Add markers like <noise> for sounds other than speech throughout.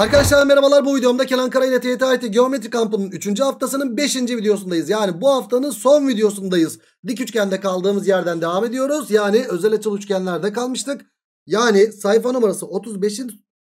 Arkadaşlar merhabalar bu videomda Kenan Kara ile TYT Geometri Kampı'nın 3. haftasının 5. videosundayız. Yani bu haftanın son videosundayız. Dik üçgende kaldığımız yerden devam ediyoruz. Yani özel açılı üçgenlerde kalmıştık. Yani sayfa numarası 35'in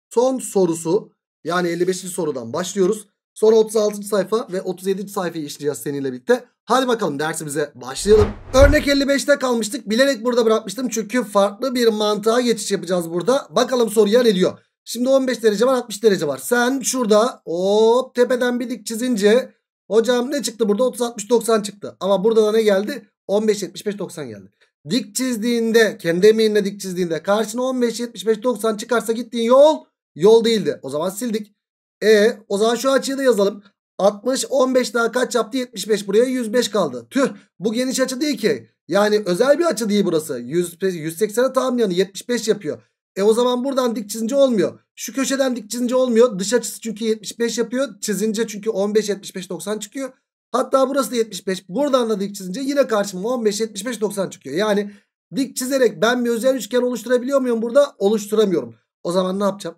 son sorusu yani 55. sorudan başlıyoruz. Sonra 36. sayfa ve 37. sayfayı işleyeceğiz seninle birlikte. Hadi bakalım dersimize başlayalım. Örnek 55'te kalmıştık. Bilerek burada bırakmıştım çünkü farklı bir mantığa geçiş yapacağız burada. Bakalım soruya ne diyor? Şimdi 15 derece var 60 derece var. Sen şurada hop tepeden bir dik çizince hocam ne çıktı burada 30 60 90 çıktı. Ama burada da ne geldi? 15 75 90 geldi. Dik çizdiğinde kendi emeğinle dik çizdiğinde karşına 15 75 90 çıkarsa gittiğin yol yol değildi. O zaman sildik. E o zaman şu açıyı da yazalım. 60 15 daha kaç yaptı 75 buraya 105 kaldı. Tüh bu geniş açı değil ki. Yani özel bir açı değil burası. 180'e tam yanı 75 yapıyor. E o zaman buradan dik çizince olmuyor. Şu köşeden dik çizince olmuyor. Dış açısı çünkü 75 yapıyor. Çizince çünkü 15 75 90 çıkıyor. Hatta burası da 75. Buradan da dik çizince yine karşıma 15 75 90 çıkıyor. Yani dik çizerek ben bir özel üçgen oluşturabiliyor muyum burada? Oluşturamıyorum. O zaman ne yapacağım?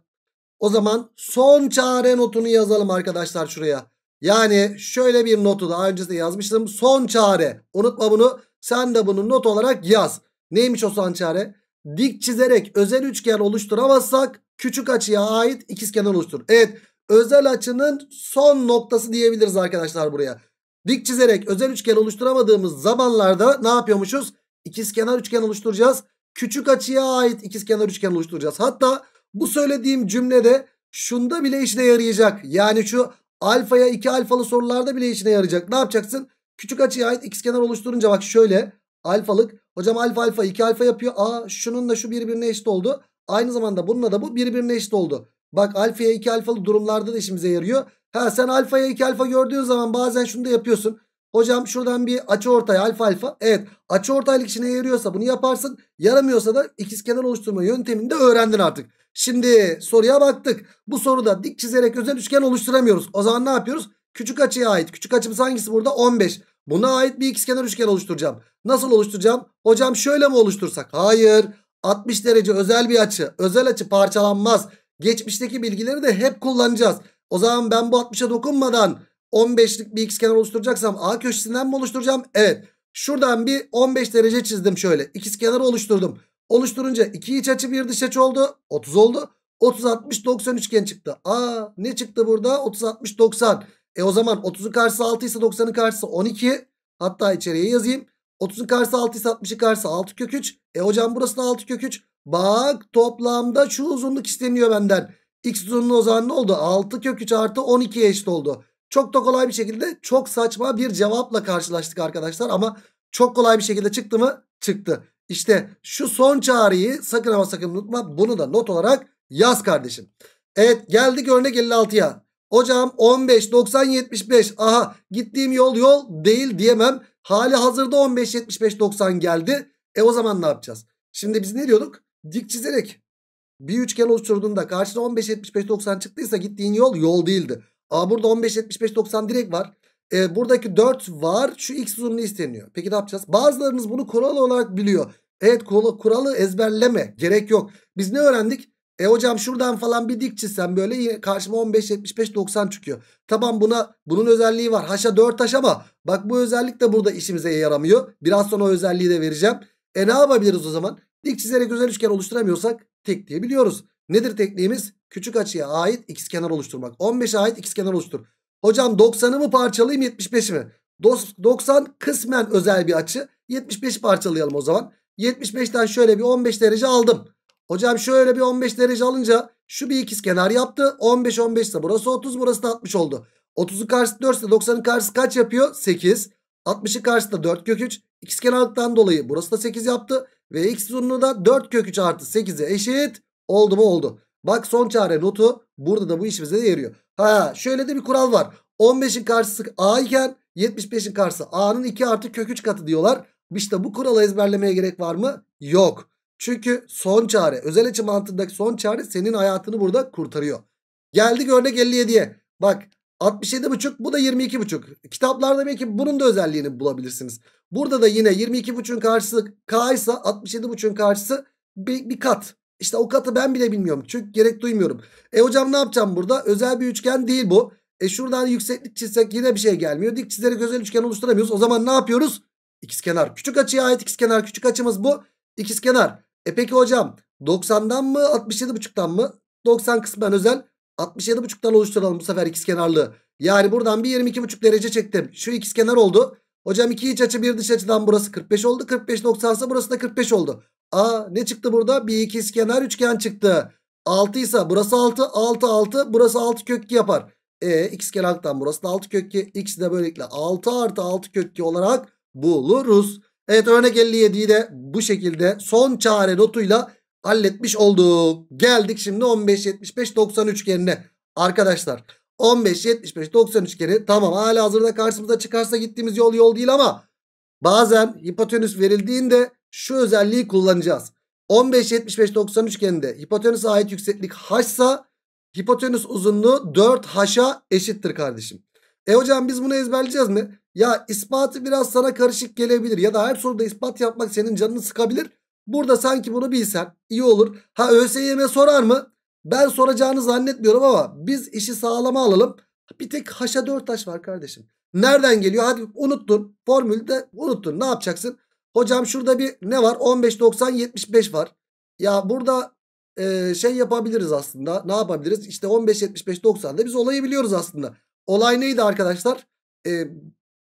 O zaman son çare notunu yazalım arkadaşlar şuraya. Yani şöyle bir notu daha öncesinde yazmıştım. Son çare. Unutma bunu. Sen de bunu not olarak yaz. Neymiş o son çare? dik çizerek özel üçgen oluşturamazsak küçük açıya ait ikizkenar oluştur. Evet özel açının son noktası diyebiliriz arkadaşlar buraya. Dik çizerek özel üçgen oluşturamadığımız zamanlarda ne yapıyormuşuz? İkizkenar üçgen oluşturacağız. Küçük açıya ait ikizkenar üçgen oluşturacağız. Hatta bu söylediğim cümlede şunda bile işine yarayacak. Yani şu alfaya iki alfalı sorularda bile işine yarayacak. Ne yapacaksın? Küçük açıya ait ikizkenar oluşturunca bak şöyle Alfalık. Hocam alfa alfa 2 alfa yapıyor. Aa da şu birbirine eşit oldu. Aynı zamanda bununla da bu birbirine eşit oldu. Bak alfaya 2 alfalı durumlarda da işimize yarıyor. Ha sen alfaya 2 alfa gördüğün zaman bazen şunu da yapıyorsun. Hocam şuradan bir açı ortay alfa alfa. Evet açı ortaylık işine yarıyorsa bunu yaparsın. Yaramıyorsa da ikizkenar oluşturma yöntemini de öğrendin artık. Şimdi soruya baktık. Bu soruda dik çizerek özel üçgen oluşturamıyoruz. O zaman ne yapıyoruz? Küçük açıya ait. Küçük açımız hangisi burada? 15. Buna ait bir ikizkenar üçgen oluşturacağım. Nasıl oluşturacağım? Hocam şöyle mi oluştursak? Hayır. 60 derece özel bir açı. Özel açı parçalanmaz. Geçmişteki bilgileri de hep kullanacağız. O zaman ben bu 60'a dokunmadan 15'lik bir ikizkenar oluşturacaksam A köşesinden mi oluşturacağım? Evet. Şuradan bir 15 derece çizdim şöyle. İkizkenarı oluşturdum. Oluşturunca iki iç açı bir dış açı oldu. 30 oldu. 30 60 90 üçgen çıktı. Aa ne çıktı burada? 30 60 90. E o zaman 30'un karşısı 6 ise 90'ın karşısı 12. Hatta içeriye yazayım. 30'un karşısı 6 ise 60'ın karşısı 6 kök 3. E hocam burası da 6 kök 3. Bak toplamda şu uzunluk isteniyor benden. X uzunluğu o zaman ne oldu? 6 kök 3 artı 12'ye eşit oldu. Çok da kolay bir şekilde çok saçma bir cevapla karşılaştık arkadaşlar. Ama çok kolay bir şekilde çıktı mı? Çıktı. İşte şu son çağrıyı sakın ama sakın unutma. Bunu da not olarak yaz kardeşim. Evet geldik örnek 56'ya. Hocam 15 90 75 aha gittiğim yol yol değil diyemem. Hali hazırda 15 75 90 geldi. E o zaman ne yapacağız? Şimdi biz ne diyorduk? Dik çizerek bir üçgen oluşturduğunda karşına 15 75 90 çıktıysa gittiğin yol yol değildi. Aa burada 15 75 90 direkt var. E, buradaki 4 var. Şu x uzunluğu isteniyor. Peki ne yapacağız? Bazılarınız bunu kural olarak biliyor. Evet kuralı ezberleme. Gerek yok. Biz ne öğrendik? E hocam şuradan falan bir dik sen böyle karşıma 15, 75, 90 çıkıyor. Tamam buna bunun özelliği var. Haşa 4 taş ama bak bu özellik de burada işimize yaramıyor. Biraz sonra o özelliği de vereceğim. E ne yapabiliriz o zaman? Dik çizerek özel üçgen oluşturamıyorsak tek diye biliyoruz. Nedir tekniğimiz? Küçük açıya ait ikiz kenar oluşturmak. 15'e ait ikiz kenar oluştur. Hocam 90'ı mı parçalayayım 75'i mi? 90 kısmen özel bir açı. 75 parçalayalım o zaman. 75'ten şöyle bir 15 derece aldım. Hocam şöyle bir 15 derece alınca şu bir kenar yaptı. 15 15 ise burası 30 burası da 60 oldu. 30'un karşısı 4 ise 90'ın karşısı kaç yapıyor? 8. 60'ın karşısı da 4 kök 3. İkizkenarlıktan dolayı burası da 8 yaptı. Ve x uzunluğu da 4 kök 3 artı 8'e eşit oldu mu oldu. Bak son çare notu burada da bu işimize de yarıyor. Ha şöyle de bir kural var. 15'in karşısı a iken 75'in karşısı a'nın 2 artı kök 3 katı diyorlar. İşte bu kuralı ezberlemeye gerek var mı? Yok. Çünkü son çare özel açı mantığındaki son çare senin hayatını burada kurtarıyor. Geldik örnek 57'ye. Bak 67,5 bu da 22,5. Kitaplarda belki bunun da özelliğini bulabilirsiniz. Burada da yine 22,5'ün karşısı K ise 67,5'ün karşısı bir, bir kat. İşte o katı ben bile bilmiyorum. Çünkü gerek duymuyorum. E hocam ne yapacağım burada? Özel bir üçgen değil bu. E şuradan yükseklik çizsek yine bir şey gelmiyor. Dik çizerek özel üçgen oluşturamıyoruz. O zaman ne yapıyoruz? İkizkenar. Küçük açıya ait ikizkenar. Küçük açımız bu. İkizkenar. E peki hocam 90'dan mı 67.5'tan mı? 90 kısmen özel 67.5'tan oluşturalım bu sefer ikizkenarlığı. Yani buradan bir 22.5 derece çektim. Şu ikizkenar oldu. Hocam iki iç açı bir dış açıdan burası 45 oldu. 45 90 ise burası da 45 oldu. Aa ne çıktı burada? Bir ikizkenar üçgen çıktı. 6 ise burası 6 6 6 burası 6 kök 2 yapar. E x burası da 6 kök 2 x de böylelikle 6 artı 6 kök 2 olarak buluruz. Evet örnek 57'yi de bu şekilde son çare notuyla halletmiş olduk. Geldik şimdi 15 75 90 üçgenine. Arkadaşlar 15 75 90 üçgeni tamam hala hazırda karşımıza çıkarsa gittiğimiz yol yol değil ama bazen hipotenüs verildiğinde şu özelliği kullanacağız. 15 75 90 üçgeninde hipotenüse ait yükseklik h'sa hipotenüs uzunluğu 4h'a eşittir kardeşim. E hocam biz bunu ezberleyeceğiz mi? Ya ispatı biraz sana karışık gelebilir ya da her soruda ispat yapmak senin canını sıkabilir. Burada sanki bunu bilsen iyi olur. Ha ÖSYM sorar mı? Ben soracağını zannetmiyorum ama biz işi sağlama alalım. Bir tek haşa dört taş var kardeşim. Nereden geliyor? Hadi unuttun. de unuttun. Ne yapacaksın? Hocam şurada bir ne var? 15, 90, 75 var. Ya burada e, şey yapabiliriz aslında. Ne yapabiliriz? İşte 15, 75, 90'da biz olayı biliyoruz aslında. Olay neydi arkadaşlar? E,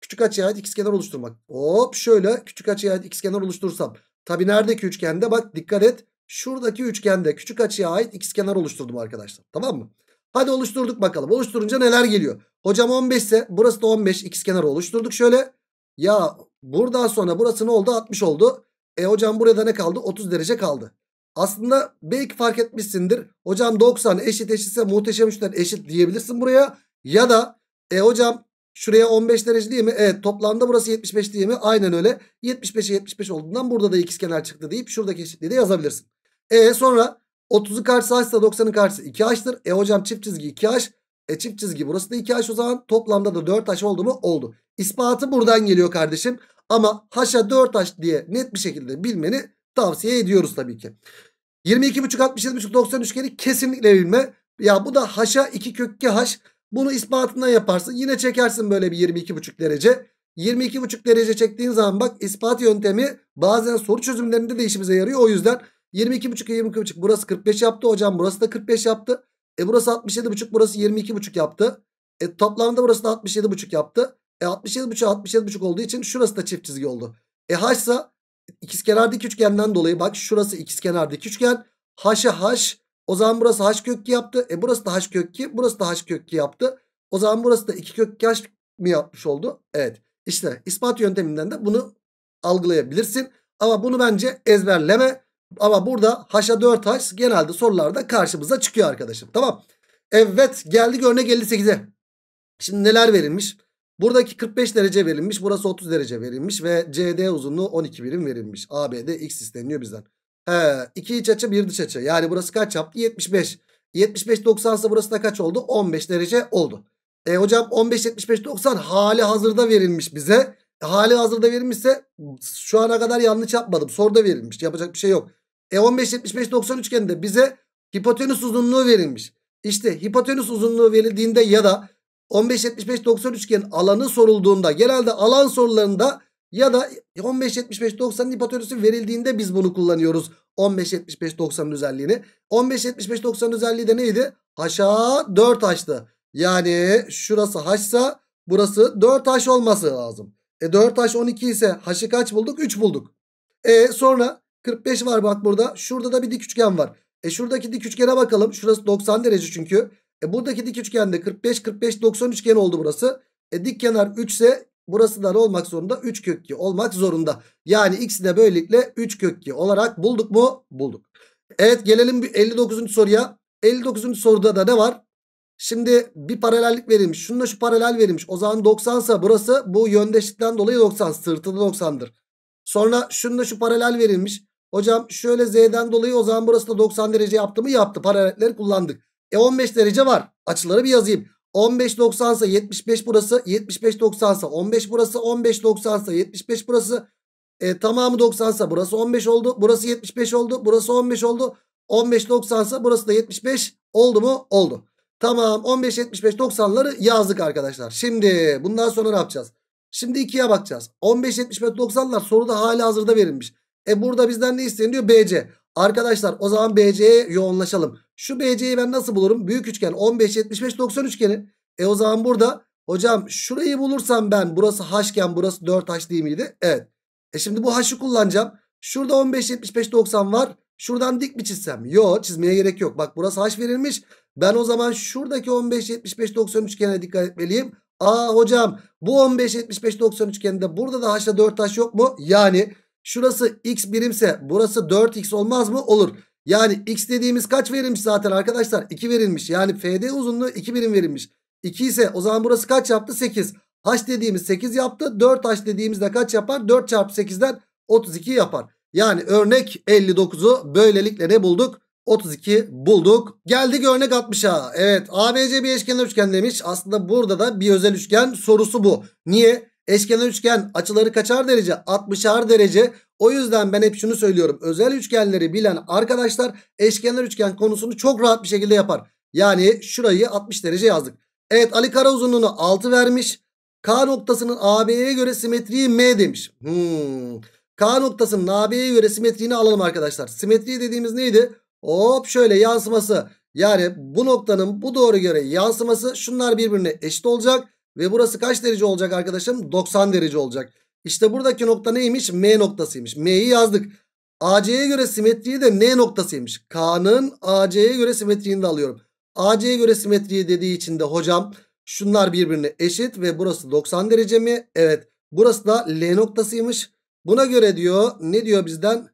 Küçük açıya ait kenar oluşturmak. Hop şöyle küçük açıya ait kenar oluştursam. Tabi neredeki üçgende bak dikkat et. Şuradaki üçgende küçük açıya ait kenar oluşturdum arkadaşlar. Tamam mı? Hadi oluşturduk bakalım. Oluşturunca neler geliyor? Hocam 15 ise burası da 15 kenar oluşturduk şöyle. Ya buradan sonra burası ne oldu? 60 oldu. E hocam burada ne kaldı? 30 derece kaldı. Aslında belki fark etmişsindir. Hocam 90 eşit eşitse muhteşem üçler eşit diyebilirsin buraya. Ya da e hocam Şuraya 15 derece değil mi? Evet toplamda burası 75 değil mi? Aynen öyle. 75'e 75 olduğundan burada da ikizkenar çıktı deyip şuradaki eşitliği de yazabilirsin. E sonra 30'un karşısı açsa 90'ın karşısı 2H'tır. E hocam çift çizgi 2H. E çift çizgi burası da 2H o zaman toplamda da 4H oldu mu? Oldu. İspatı buradan geliyor kardeşim. Ama haşa 4H diye net bir şekilde bilmeni tavsiye ediyoruz tabii ki. 22.5 67.5 90 üçgeni kesinlikle bilme. Ya bu da haşa 2 kök 2 haş. Bunu ispatından yaparsın. Yine çekersin böyle bir 22,5 derece. 22,5 derece çektiğin zaman bak ispat yöntemi bazen soru çözümlerinde de işimize yarıyor. O yüzden 22,5 ile 22,5 burası 45 yaptı hocam. Burası da 45 yaptı. E burası 67,5 burası 22,5 yaptı. E toplamda burası da 67,5 yaptı. E 67,5 67,5 olduğu için şurası da çift çizgi oldu. E h ise ikizkenardaki üçgenden dolayı bak şurası ikizkenardaki üçgen. H'e h o zaman burası h kök 2 yaptı. E burası da h kök 2. Burası da h kök 2 yaptı. O zaman burası da 2 kök 2 h mi yapmış oldu? Evet. İşte ispat yönteminden de bunu algılayabilirsin. Ama bunu bence ezberleme. Ama burada haşa 4 haş genelde sorularda karşımıza çıkıyor arkadaşım. Tamam. Evet geldik örnek 58'e. Şimdi neler verilmiş? Buradaki 45 derece verilmiş. Burası 30 derece verilmiş. Ve CD uzunluğu 12 birim verilmiş. ABD X isteniyor bizden. He, 2 iç açı bir dış açı. Yani burası kaç yaptı? 75. 75 90 ise burası da kaç oldu? 15 derece oldu. E hocam 15 75 90 hali hazırda verilmiş bize. E, hali hazırda verilmişse şu ana kadar yanlış yapmadım. Soruda verilmiş. Yapacak bir şey yok. E 15 75 90 üçgeninde bize hipotenüs uzunluğu verilmiş. İşte hipotenüs uzunluğu verildiğinde ya da 15 75 90 üçgenin alanı sorulduğunda genelde alan sorularında ya da 15 75 15.75.90'ın hipotenüsü verildiğinde biz bunu kullanıyoruz. 15 75 15.75.90'ın özelliğini. 15 75 15.75.90'ın özelliği de neydi? Haşa 4 haştı Yani şurası haşsa burası 4 haş olması lazım. E 4 haş 12 ise haşı kaç bulduk? 3 bulduk. E sonra 45 var bak burada. Şurada da bir dik üçgen var. E şuradaki dik üçgene bakalım. Şurası 90 derece çünkü. E buradaki dik üçgende 45 45 90 üçgen oldu burası. E dik kenar 3 ise Burası da ne olmak zorunda? 3 kök 2 olmak zorunda. Yani x'i de böylelikle 3 kök 2 olarak bulduk mu? Bulduk. Evet gelelim 59. soruya. 59. soruda da ne var? Şimdi bir paralellik verilmiş. Şununla şu paralel verilmiş. O zaman 90 ise burası bu yöndeşlikten dolayı 90. Sırtı da 90'dır. Sonra şununla şu paralel verilmiş. Hocam şöyle z'den dolayı o zaman burası da 90 derece yaptı mı? Yaptı. Paralelleri kullandık. E 15 derece var. Açıları bir yazayım. 15.90 ise 75 burası. 75.90 ise 15 burası. 15.90 ise 75 burası. E, tamamı 90 ise burası 15 oldu. Burası 75 oldu. Burası 15 oldu. 15.90 ise burası da 75 oldu mu? Oldu. Tamam 15, 75, 90'ları yazdık arkadaşlar. Şimdi bundan sonra ne yapacağız? Şimdi 2'ye bakacağız. 15, 75, 90'lar soruda hali hazırda verilmiş. E burada bizden ne isteniyor? BC. Arkadaşlar o zaman BC'ye yoğunlaşalım. Şu BC'yi ben nasıl bulurum? Büyük üçgen 15, 75, 90 üçgeni. E o zaman burada hocam şurayı bulursam ben burası haşken burası 4 haş değil miydi? Evet. E şimdi bu haşı kullanacağım. Şurada 15, 75, 90 var. Şuradan dik mi çizsem? Yok çizmeye gerek yok. Bak burası haş verilmiş. Ben o zaman şuradaki 15, 75, 90 üçgene dikkat etmeliyim. Aa hocam bu 15, 75, 90 üçgeninde burada da H'la 4 haş yok mu? Yani şurası X birimse burası 4X olmaz mı? Olur. Yani x dediğimiz kaç verilmiş zaten arkadaşlar? 2 verilmiş. Yani FD uzunluğu 2 birim verilmiş. 2 ise o zaman burası kaç yaptı? 8. H dediğimiz 8 yaptı. 4H dediğimizde kaç yapar? 4 çarpı 8'den 32 yapar. Yani örnek 59'u böylelikle ne bulduk? 32 bulduk. Geldik örnek 60'a. Evet ABC bir eşkenar üçgen demiş. Aslında burada da bir özel üçgen sorusu bu. Niye? Eşkenar üçgen açıları kaçar derece? 60'ar derece. O yüzden ben hep şunu söylüyorum. Özel üçgenleri bilen arkadaşlar eşkenar üçgen konusunu çok rahat bir şekilde yapar. Yani şurayı 60 derece yazdık. Evet Ali Kara uzunluğunu 6 vermiş. K noktasının AB'ye göre simetriği M demiş. Hmm. K noktasının AB'ye göre simetriğini alalım arkadaşlar. Simetri dediğimiz neydi? Hop şöyle yansıması. Yani bu noktanın bu doğru göre yansıması şunlar birbirine eşit olacak. Ve burası kaç derece olacak arkadaşım? 90 derece olacak. İşte buradaki nokta neymiş? M noktasıymış. M'yi yazdık. AC'ye göre simetriyi de N noktasıymış. K'nın AC'ye göre simetriğini de alıyorum. AC'ye göre simetriyi dediği için de hocam şunlar birbirine eşit ve burası 90 derece mi? Evet. Burası da L noktasıymış. Buna göre diyor ne diyor bizden?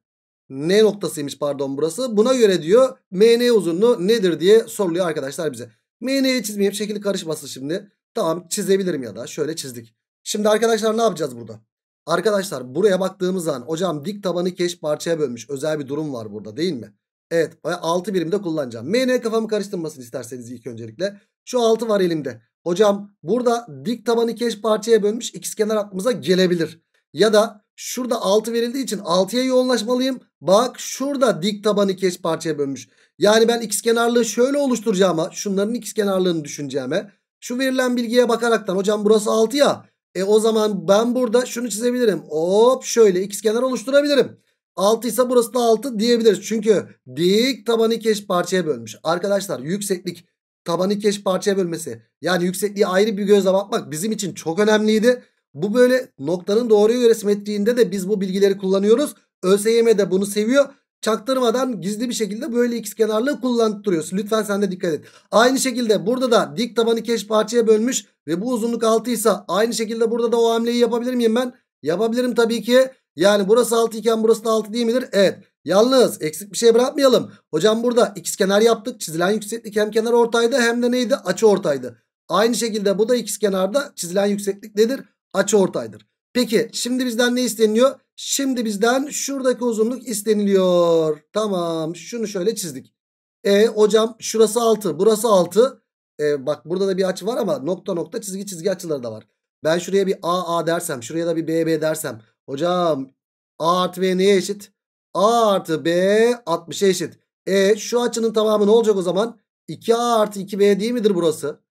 N noktasıymış pardon burası. Buna göre diyor MN uzunluğu nedir diye soruluyor arkadaşlar bize. MN'yi çizmeyeyim şekil karışması şimdi. Tamam çizebilirim ya da şöyle çizdik. Şimdi arkadaşlar ne yapacağız burada? Arkadaşlar buraya baktığımız zaman hocam dik tabanı keş parçaya bölmüş. Özel bir durum var burada değil mi? Evet 6 birimde kullanacağım. MN kafamı karıştırmasın isterseniz ilk öncelikle. Şu 6 var elimde. Hocam burada dik tabanı keş parçaya bölmüş x kenar aklımıza gelebilir. Ya da şurada 6 verildiği için 6'ya yoğunlaşmalıyım. Bak şurada dik tabanı keş parçaya bölmüş. Yani ben x kenarlığı şöyle oluşturacağıma şunların x kenarlığını düşüneceğime şu verilen bilgiye bakaraktan hocam burası 6 ya. E o zaman ben burada şunu çizebilirim. Hop şöyle x kenar oluşturabilirim. 6 ise burası da 6 diyebiliriz. Çünkü dik tabanı iki parçaya bölmüş. Arkadaşlar yükseklik tabanı iki parçaya bölmesi. Yani yüksekliği ayrı bir gözle bakmak bizim için çok önemliydi. Bu böyle noktanın doğruya göre simetriğinde de biz bu bilgileri kullanıyoruz. ÖSYM de bunu seviyor çaktırmadan gizli bir şekilde böyle ikizkenarlığı kullanıp duruyorsun. Lütfen sen de dikkat et. Aynı şekilde burada da dik tabanı keş parçaya bölmüş ve bu uzunluk 6 ise aynı şekilde burada da o hamleyi yapabilir miyim ben? Yapabilirim tabii ki. Yani burası 6 iken burası da 6 değil midir? Evet. Yalnız eksik bir şey bırakmayalım. Hocam burada kenar yaptık. Çizilen yükseklik hem kenar ortaydı hem de neydi? Açı ortaydı. Aynı şekilde bu da kenarda çizilen yükseklik nedir? Açı ortaydır. Peki şimdi bizden ne isteniyor? Şimdi bizden şuradaki uzunluk isteniliyor. Tamam şunu şöyle çizdik. E hocam şurası 6 burası 6. E, bak burada da bir açı var ama nokta nokta çizgi çizgi açıları da var. Ben şuraya bir AA dersem şuraya da bir BB dersem. Hocam A artı B neye eşit? A artı B 60'a eşit. E şu açının tamamı ne olacak o zaman? 2A artı 2B değil midir burası?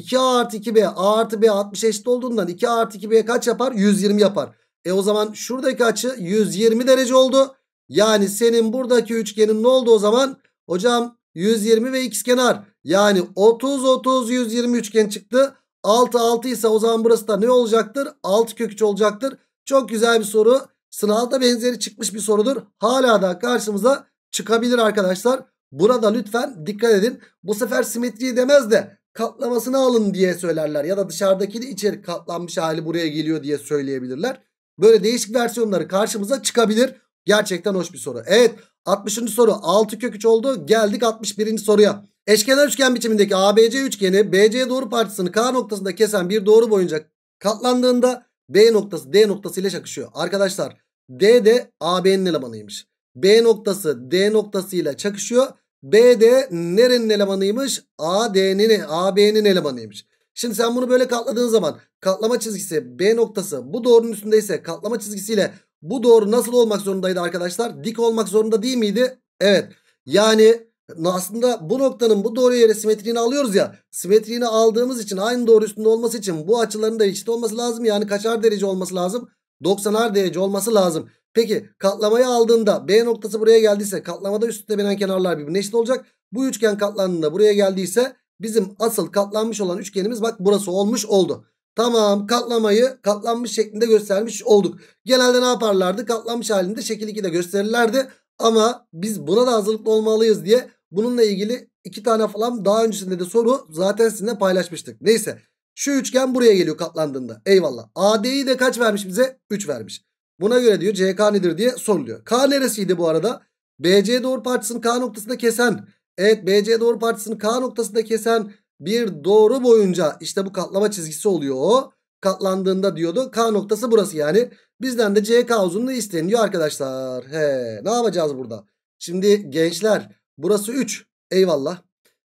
2A artı 2B A artı B 60 eşit olduğundan 2A artı 2B kaç yapar? 120 yapar. E o zaman şuradaki açı 120 derece oldu. Yani senin buradaki üçgenin ne oldu o zaman? Hocam 120 ve x kenar. Yani 30 30 120 üçgen çıktı. 6 6 ise o zaman burası da ne olacaktır? 6 köküç olacaktır. Çok güzel bir soru. Sınavda benzeri çıkmış bir sorudur. Hala da karşımıza çıkabilir arkadaşlar. Burada lütfen dikkat edin. Bu sefer simetriyi demez de katlamasını alın diye söylerler. Ya da dışarıdaki de içeri katlanmış hali buraya geliyor diye söyleyebilirler. Böyle değişik versiyonları karşımıza çıkabilir. Gerçekten hoş bir soru. Evet 60. soru 6 kök 3 oldu. Geldik 61. soruya. Eşkenar üçgen biçimindeki ABC üçgeni BC doğru parçasını K noktasında kesen bir doğru boyunca katlandığında B noktası D noktası ile çakışıyor. Arkadaşlar D de AB'nin elemanıymış. B noktası D noktası ile çakışıyor B de nerenin elemanıymış? AD'nin AB'nin elemanıymış. Şimdi sen bunu böyle katladığın zaman katlama çizgisi B noktası bu doğrunun üstündeyse katlama çizgisiyle bu doğru nasıl olmak zorundaydı arkadaşlar? Dik olmak zorunda değil miydi? Evet. Yani aslında bu noktanın bu doğru yere simetriğini alıyoruz ya. Simetriğini aldığımız için aynı doğru üstünde olması için bu açıların da eşit olması lazım. Yani kaçar derece olması lazım? 90'ar derece olması lazım. Peki katlamayı aldığında B noktası buraya geldiyse katlamada üstüne binen kenarlar birbirine eşit olacak. Bu üçgen katlandığında buraya geldiyse bizim asıl katlanmış olan üçgenimiz bak burası olmuş oldu. Tamam katlamayı katlanmış şeklinde göstermiş olduk. Genelde ne yaparlardı? Katlanmış halinde şekil 2'de gösterirlerdi. Ama biz buna da hazırlıklı olmalıyız diye bununla ilgili iki tane falan daha öncesinde de soru zaten sizinle paylaşmıştık. Neyse şu üçgen buraya geliyor katlandığında. Eyvallah. AD'yi de kaç vermiş bize? 3 vermiş. Buna göre diyor CK nedir diye soruluyor. K neresiydi bu arada? BC doğru parçasını K noktasında kesen. Evet BC doğru parçasını K noktasında kesen bir doğru boyunca işte bu katlama çizgisi oluyor o. Katlandığında diyordu K noktası burası yani. Bizden de CK uzunluğu isteniyor arkadaşlar. He, ne yapacağız burada? Şimdi gençler burası 3. Eyvallah.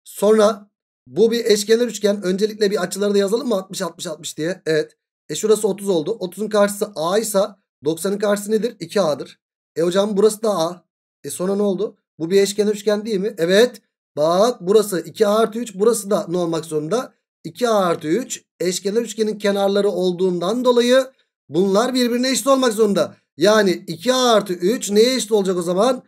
Sonra bu bir eşkenar üçgen. Öncelikle bir açıları da yazalım mı? 60 60 60 diye. Evet. E şurası 30 oldu. 30'un karşısı A ise 90'ın karşısı nedir? 2A'dır. E hocam burası da A. E sonra ne oldu? Bu bir eşkenar üçgen değil mi? Evet. Bak burası 2A artı 3 burası da ne olmak zorunda? 2A artı 3 eşkenar üçgenin kenarları olduğundan dolayı bunlar birbirine eşit olmak zorunda. Yani 2A artı 3 neye eşit olacak o zaman?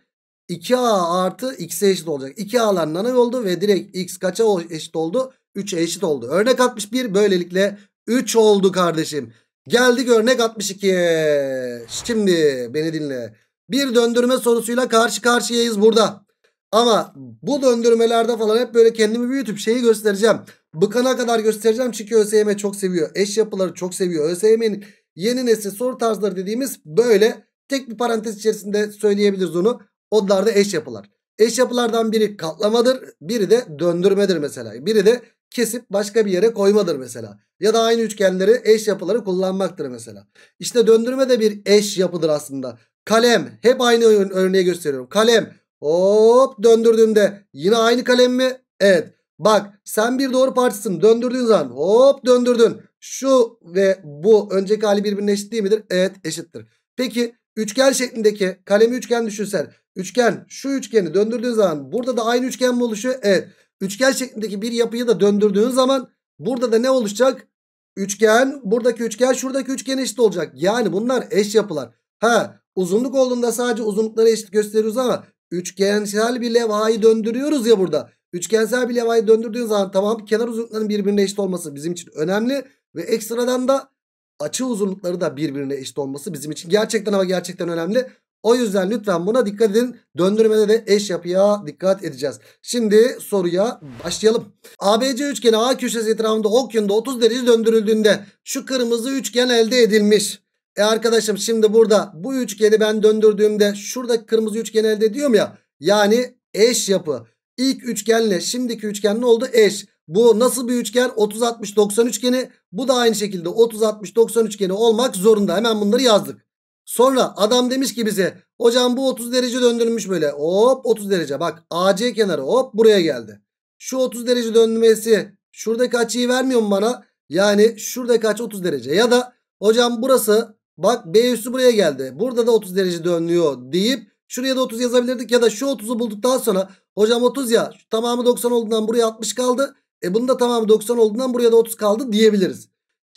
2A artı x'e eşit olacak. 2A'lar nana oldu ve direkt x kaça eşit oldu? 3'e eşit oldu. Örnek 61 böylelikle 3 oldu kardeşim. Geldik örnek 62'ye. Şimdi beni dinle. Bir döndürme sorusuyla karşı karşıyayız burada. Ama bu döndürmelerde falan hep böyle kendimi büyütüp şeyi göstereceğim. Bıkana kadar göstereceğim çünkü ÖSYM çok seviyor. Eş yapıları çok seviyor. ÖSYM'nin yeni nesil soru tarzları dediğimiz böyle tek bir parantez içerisinde söyleyebiliriz onu. Onlar da eş yapılar. Eş yapılardan biri katlamadır. Biri de döndürmedir mesela. Biri de kesip başka bir yere koymadır mesela. Ya da aynı üçgenleri eş yapıları kullanmaktır mesela. İşte döndürme de bir eş yapıdır aslında. Kalem hep aynı örneği gösteriyorum. Kalem hop döndürdüğümde yine aynı kalem mi? Evet. Bak sen bir doğru parçasın döndürdüğün zaman hop döndürdün. Şu ve bu önceki hali birbirine eşit değil midir? Evet eşittir. Peki üçgen şeklindeki kalemi üçgen düşünsen. Üçgen şu üçgeni döndürdüğün zaman burada da aynı üçgen mi oluşuyor? Evet. Üçgen şeklindeki bir yapıyı da döndürdüğün zaman burada da ne oluşacak? Üçgen buradaki üçgen şuradaki üçgen eşit olacak. Yani bunlar eş yapılar. Ha uzunluk olduğunda sadece uzunlukları eşit gösteriyoruz ama üçgensel bir levhayı döndürüyoruz ya burada. Üçgensel bir levhayı döndürdüğün zaman tamam kenar uzunluklarının birbirine eşit olması bizim için önemli. Ve ekstradan da açı uzunlukları da birbirine eşit olması bizim için gerçekten ama gerçekten önemli. O yüzden lütfen buna dikkat edin. Döndürmede de eş yapıya dikkat edeceğiz. Şimdi soruya başlayalım. ABC üçgeni A köşesi etrafında okyanda 30 derece döndürüldüğünde şu kırmızı üçgen elde edilmiş. E arkadaşım şimdi burada bu üçgeni ben döndürdüğümde şuradaki kırmızı üçgen elde ediyorum ya. Yani eş yapı. İlk üçgenle şimdiki üçgen ne oldu? Eş. Bu nasıl bir üçgen? 30-60-90 üçgeni. Bu da aynı şekilde 30-60-90 üçgeni olmak zorunda. Hemen bunları yazdık. Sonra adam demiş ki bize hocam bu 30 derece döndürülmüş böyle. Hop 30 derece bak AC kenarı hop buraya geldi. Şu 30 derece dönmesi şuradaki açıyı vermiyor mu bana? Yani şuradaki açı 30 derece ya da hocam burası bak B üstü buraya geldi. Burada da 30 derece dönüyor deyip şuraya da 30 yazabilirdik ya da şu 30'u bulduktan sonra hocam 30 ya tamamı 90 olduğundan buraya 60 kaldı. E bunun da tamamı 90 olduğundan buraya da 30 kaldı diyebiliriz.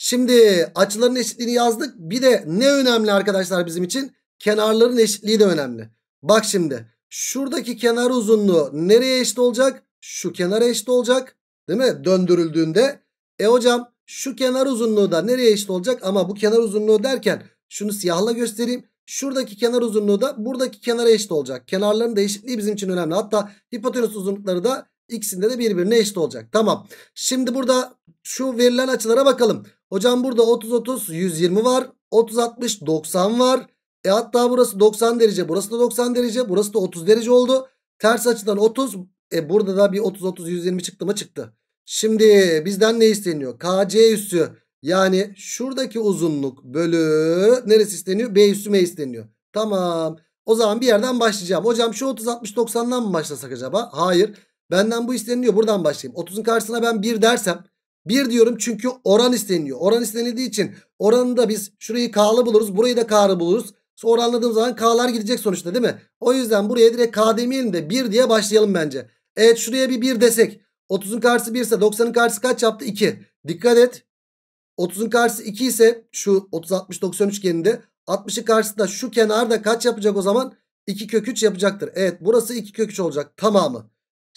Şimdi açıların eşitliğini yazdık. Bir de ne önemli arkadaşlar bizim için? Kenarların eşitliği de önemli. Bak şimdi şuradaki kenar uzunluğu nereye eşit olacak? Şu kenara eşit olacak. Değil mi? Döndürüldüğünde. E hocam şu kenar uzunluğu da nereye eşit olacak? Ama bu kenar uzunluğu derken şunu siyahla göstereyim. Şuradaki kenar uzunluğu da buradaki kenara eşit olacak. Kenarların da eşitliği bizim için önemli. Hatta hipotenüs uzunlukları da ikisinde de birbirine eşit olacak. Tamam. Şimdi burada şu verilen açılara bakalım. Hocam burada 30-30 120 var. 30-60 90 var. E hatta burası 90 derece. Burası da 90 derece. Burası da 30 derece oldu. Ters açıdan 30. E burada da bir 30-30-120 çıktı mı çıktı. Şimdi bizden ne isteniyor? KC üssü yani şuradaki uzunluk bölü neresi isteniyor? B üssü M isteniyor. Tamam. O zaman bir yerden başlayacağım. Hocam şu 30-60-90'dan mı başlasak acaba? Hayır. Benden bu isteniyor. Buradan başlayayım. 30'un karşısına ben 1 dersem 1 diyorum çünkü oran isteniyor. Oran istenildiği için oranı da biz şurayı k'lı buluruz. Burayı da k'lı buluruz. Oranladığım zaman k'lar gidecek sonuçta değil mi? O yüzden buraya direkt k demeyelim de 1 diye başlayalım bence. Evet şuraya bir 1 desek. 30'un karşısı 1 ise 90'ın karşısı kaç yaptı? 2. Dikkat et. 30'un karşısı 2 ise şu 30 60 90 üçgeninde 60'ın karşısında şu kenarda kaç yapacak o zaman? 2 kök 3 yapacaktır. Evet burası 2 kök 3 olacak tamamı.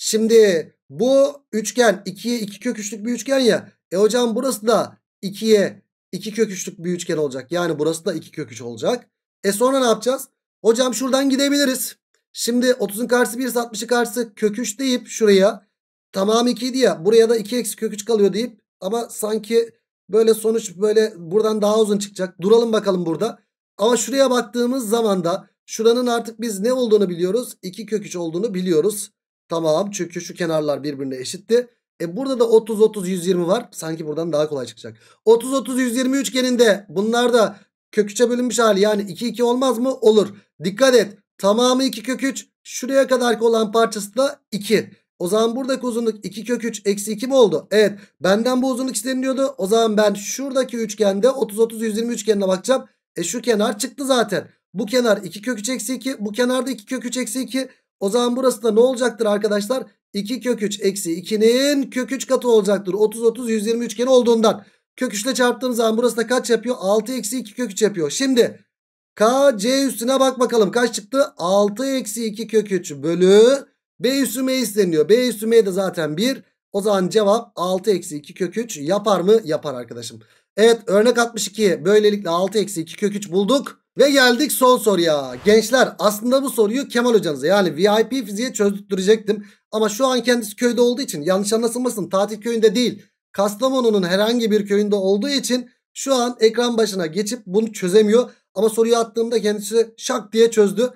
Şimdi bu üçgen 2'ye 2 kök bir üçgen ya. E hocam burası da 2'ye 2 kök bir üçgen olacak. Yani burası da 2 kök olacak. E sonra ne yapacağız? Hocam şuradan gidebiliriz. Şimdi 30'un karşısı 1 60'ın karşısı kök deyip şuraya tamam 2 idi ya. Buraya da 2 eksi kök kalıyor deyip ama sanki böyle sonuç böyle buradan daha uzun çıkacak. Duralım bakalım burada. Ama şuraya baktığımız zaman da şuranın artık biz ne olduğunu biliyoruz. 2 kök olduğunu biliyoruz. Tamam çünkü şu kenarlar birbirine eşitti. E burada da 30 30 120 var. Sanki buradan daha kolay çıkacak. 30 30 120 üçgeninde bunlar da kök bölünmüş hali yani 2 2 olmaz mı? Olur. Dikkat et. Tamamı 2 kök 3. Şuraya kadarki olan parçası da 2. O zaman buradaki uzunluk 2 kök 3 eksi 2 mi oldu? Evet. Benden bu uzunluk isteniliyordu. O zaman ben şuradaki üçgende 30 30 120 üçgenine bakacağım. E şu kenar çıktı zaten. Bu kenar 2 kök 3 eksi 2. Bu kenarda da 2 kök 3 eksi 2. O zaman burası da ne olacaktır arkadaşlar? 2 kök 3 eksi 2'nin kök 3 katı olacaktır. 30 30 120 üçgeni olduğundan. Kök 3 ile çarptığım zaman burası da kaç yapıyor? 6 eksi 2 kök 3 yapıyor. Şimdi k c üstüne bak bakalım kaç çıktı? 6 eksi 2 kök 3 bölü B üstü M isteniyor. B üstü M de zaten 1. O zaman cevap 6 eksi 2 kök 3 yapar mı? Yapar arkadaşım. Evet örnek 62 böylelikle 6 eksi 2 kök 3 bulduk. Ve geldik son soruya. Gençler aslında bu soruyu Kemal hocanıza yani VIP fiziğe çözdürecektim. Ama şu an kendisi köyde olduğu için yanlış anlaşılmasın tatil köyünde değil. Kastamonu'nun herhangi bir köyünde olduğu için şu an ekran başına geçip bunu çözemiyor. Ama soruyu attığımda kendisi şak diye çözdü.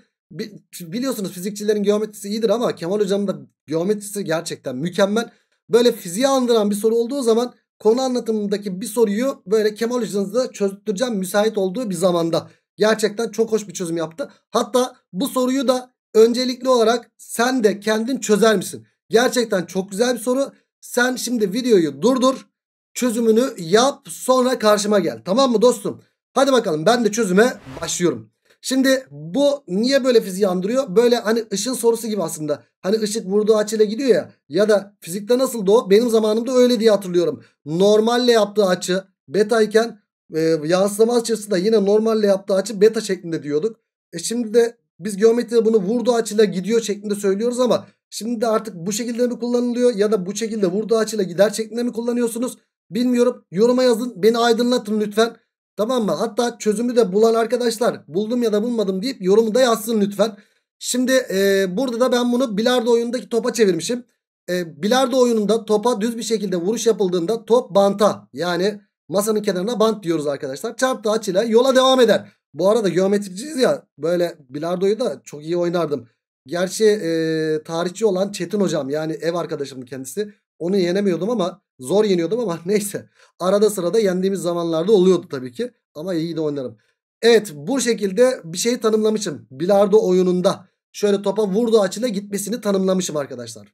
Biliyorsunuz fizikçilerin geometrisi iyidir ama Kemal hocamın da geometrisi gerçekten mükemmel. Böyle fiziğe andıran bir soru olduğu zaman konu anlatımındaki bir soruyu böyle Kemal hocanızda çözdüreceğim müsait olduğu bir zamanda. Gerçekten çok hoş bir çözüm yaptı. Hatta bu soruyu da öncelikli olarak sen de kendin çözer misin? Gerçekten çok güzel bir soru. Sen şimdi videoyu durdur. Çözümünü yap sonra karşıma gel. Tamam mı dostum? Hadi bakalım ben de çözüme başlıyorum. Şimdi bu niye böyle fiziği andırıyor? Böyle hani ışın sorusu gibi aslında. Hani ışık vurduğu açıyla gidiyor ya. Ya da fizikte nasıldı o? Benim zamanımda öyle diye hatırlıyorum. Normalle yaptığı açı beta iken e, yansıtma açısında yine normalle yaptığı açı beta şeklinde diyorduk. E şimdi de biz geometride bunu vurduğu açıyla gidiyor şeklinde söylüyoruz ama şimdi de artık bu şekilde mi kullanılıyor ya da bu şekilde vurduğu açıyla gider şeklinde mi kullanıyorsunuz? Bilmiyorum. Yoruma yazın. Beni aydınlatın lütfen. Tamam mı? Hatta çözümü de bulan arkadaşlar buldum ya da bulmadım deyip yorumu da yazsın lütfen. Şimdi e, burada da ben bunu bilardo oyunundaki topa çevirmişim. E, bilardo oyununda topa düz bir şekilde vuruş yapıldığında top banta yani Masanın kenarına bant diyoruz arkadaşlar. Çarptı açıyla yola devam eder. Bu arada geometriciyiz ya böyle bilardoyu da çok iyi oynardım. Gerçi e, tarihçi olan Çetin hocam yani ev arkadaşımın kendisi. Onu yenemiyordum ama zor yeniyordum ama <laughs> neyse. Arada sırada yendiğimiz zamanlarda oluyordu tabii ki. Ama iyi de oynarım. Evet bu şekilde bir şeyi tanımlamışım. Bilardo oyununda şöyle topa vurdu açıyla gitmesini tanımlamışım arkadaşlar.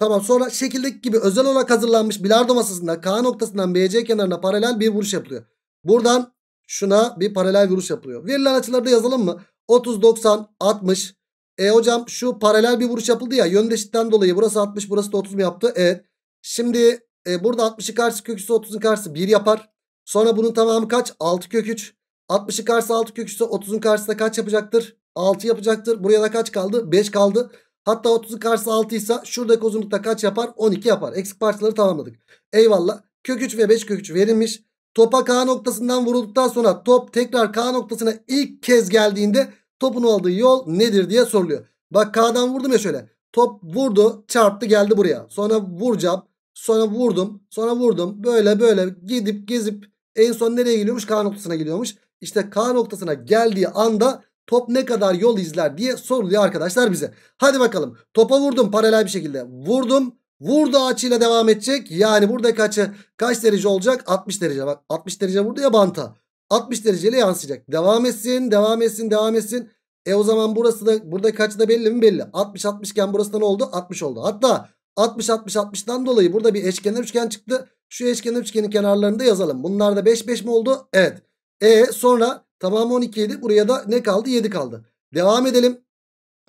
Tamam sonra şekildeki gibi özel olarak hazırlanmış bilardo masasında K noktasından BC kenarına paralel bir vuruş yapılıyor. Buradan şuna bir paralel vuruş yapılıyor. Verilen açıları da yazalım mı? 30, 90, 60. E hocam şu paralel bir vuruş yapıldı ya yöndeşitten dolayı burası 60 burası da 30 mu yaptı? Evet. Şimdi e, burada 60'ın karşı köküsü 30'un karşısı 1 yapar. Sonra bunun tamamı kaç? 6 kök 3. 60'ın karşı 6 kök 3 ise 30'un karşısında kaç yapacaktır? 6 yapacaktır. Buraya da kaç kaldı? 5 kaldı. Hatta 30'un karşısı 6 ise şuradaki uzunlukta kaç yapar? 12 yapar. Eksik parçaları tamamladık. Eyvallah. Kök 3 ve 5 kök 3 verilmiş. Topa K noktasından vurulduktan sonra top tekrar K noktasına ilk kez geldiğinde topun aldığı yol nedir diye soruluyor. Bak K'dan vurdum ya şöyle. Top vurdu çarptı geldi buraya. Sonra vuracağım. Sonra vurdum. Sonra vurdum. Böyle böyle gidip gezip en son nereye geliyormuş? K noktasına geliyormuş. İşte K noktasına geldiği anda Top ne kadar yol izler diye soruluyor arkadaşlar bize. Hadi bakalım. Topa vurdum paralel bir şekilde. Vurdum. Vurdu açıyla devam edecek. Yani burada kaçı kaç derece olacak? 60 derece. Bak 60 derece vurdu ya banta. 60 dereceyle yansıyacak. Devam etsin, devam etsin, devam etsin. E o zaman burası da burada kaç da belli mi? Belli. 60 60 iken burası da ne oldu? 60 oldu. Hatta 60 60 60'tan dolayı burada bir eşkenar üçgen çıktı. Şu eşkenar üçgenin kenarlarını da yazalım. Bunlar da 5 5 mi oldu? Evet. E sonra Tamamı 12 7. Buraya da ne kaldı? 7 kaldı. Devam edelim.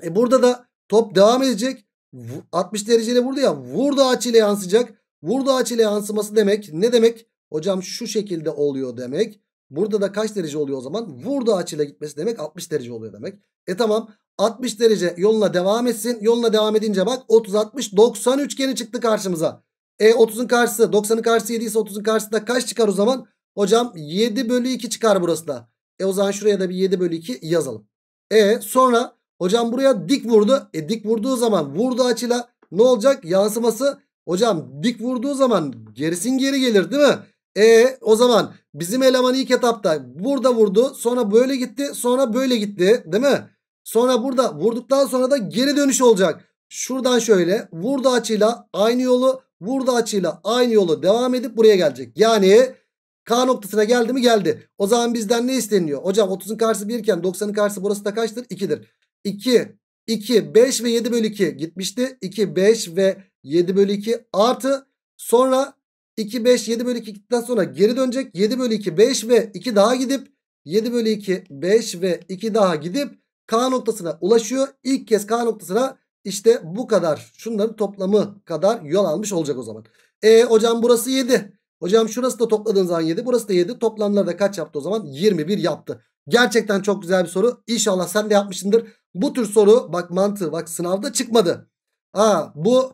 E burada da top devam edecek. 60 dereceyle vurdu ya. Vurdu açıyla yansıyacak. Vurdu açıyla yansıması demek ne demek? Hocam şu şekilde oluyor demek. Burada da kaç derece oluyor o zaman? Vurdu açıyla gitmesi demek 60 derece oluyor demek. E tamam 60 derece yoluna devam etsin. Yoluna devam edince bak 30 60 90 üçgeni çıktı karşımıza. E 30'un karşısı 90'ın karşısı 7 ise 30'un karşısında kaç çıkar o zaman? Hocam 7 bölü 2 çıkar burası da. E o zaman şuraya da bir 7 bölü 2 yazalım. E sonra hocam buraya dik vurdu. E dik vurduğu zaman vurdu açıyla ne olacak? Yansıması hocam dik vurduğu zaman gerisin geri gelir değil mi? E o zaman bizim eleman ilk etapta burada vurdu. Sonra böyle gitti. Sonra böyle gitti değil mi? Sonra burada vurduktan sonra da geri dönüş olacak. Şuradan şöyle vurdu açıyla aynı yolu vurdu açıyla aynı yolu devam edip buraya gelecek. Yani K noktasına geldi mi geldi. O zaman bizden ne isteniyor? Hocam 30'un karşısı 1 iken 90'ın karşısı burası da kaçtır? 2'dir. 2, 2, 5 ve 7 bölü 2 gitmişti. 2, 5 ve 7 bölü 2 artı sonra 2, 5, 7 bölü 2 gittikten sonra geri dönecek. 7 bölü 2, 5 ve 2 daha gidip 7 bölü 2, 5 ve 2 daha gidip K noktasına ulaşıyor. İlk kez K noktasına işte bu kadar şunların toplamı kadar yol almış olacak o zaman. E hocam burası 7. Hocam şurası da topladığın zaman 7. Burası da 7. Toplamları da kaç yaptı o zaman? 21 yaptı. Gerçekten çok güzel bir soru. İnşallah sen de yapmışsındır. Bu tür soru bak mantığı bak sınavda çıkmadı. Aa, bu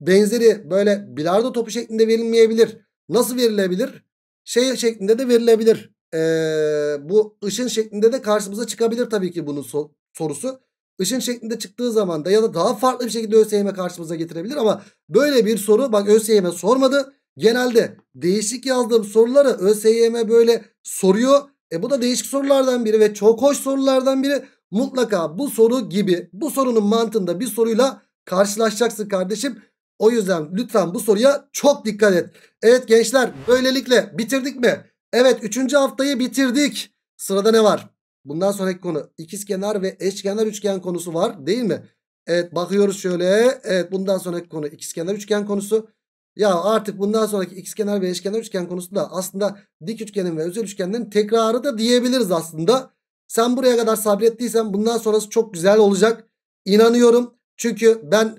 benzeri böyle bilardo topu şeklinde verilmeyebilir. Nasıl verilebilir? Şey şeklinde de verilebilir. Ee, bu ışın şeklinde de karşımıza çıkabilir tabii ki bunun so sorusu. Işın şeklinde çıktığı zaman da ya da daha farklı bir şekilde ÖSYM karşımıza getirebilir ama böyle bir soru bak ÖSYM sormadı. Genelde değişik yazdığım soruları ÖSYM böyle soruyor. E bu da değişik sorulardan biri ve çok hoş sorulardan biri. Mutlaka bu soru gibi bu sorunun mantığında bir soruyla karşılaşacaksın kardeşim. O yüzden lütfen bu soruya çok dikkat et. Evet gençler böylelikle bitirdik mi? Evet 3. haftayı bitirdik. Sırada ne var? Bundan sonraki konu ikizkenar ve eşkenar üçgen konusu var değil mi? Evet bakıyoruz şöyle. Evet bundan sonraki konu ikizkenar üçgen konusu. Ya artık bundan sonraki x kenar ve eşkenar üçgen konusunda aslında dik üçgenin ve özel üçgenlerin tekrarı da diyebiliriz aslında. Sen buraya kadar sabrettiysen bundan sonrası çok güzel olacak. İnanıyorum. Çünkü ben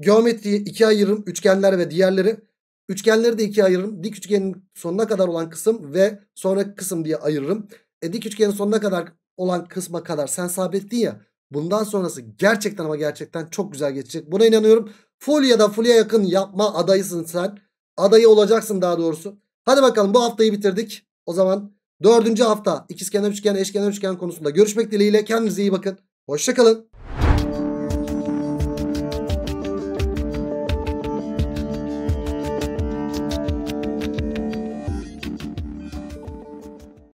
geometriyi ikiye ayırırım. Üçgenler ve diğerleri. Üçgenleri de ikiye ayırırım. Dik üçgenin sonuna kadar olan kısım ve sonraki kısım diye ayırırım. E, dik üçgenin sonuna kadar olan kısma kadar sen sabrettin ya. Bundan sonrası gerçekten ama gerçekten çok güzel geçecek. Buna inanıyorum. Full ya da full'e yakın yapma adayısın sen. Adayı olacaksın daha doğrusu. Hadi bakalım bu haftayı bitirdik. O zaman dördüncü hafta ikizkenar üçgen eşkenar üçgen konusunda görüşmek dileğiyle. Kendinize iyi bakın. Hoşçakalın.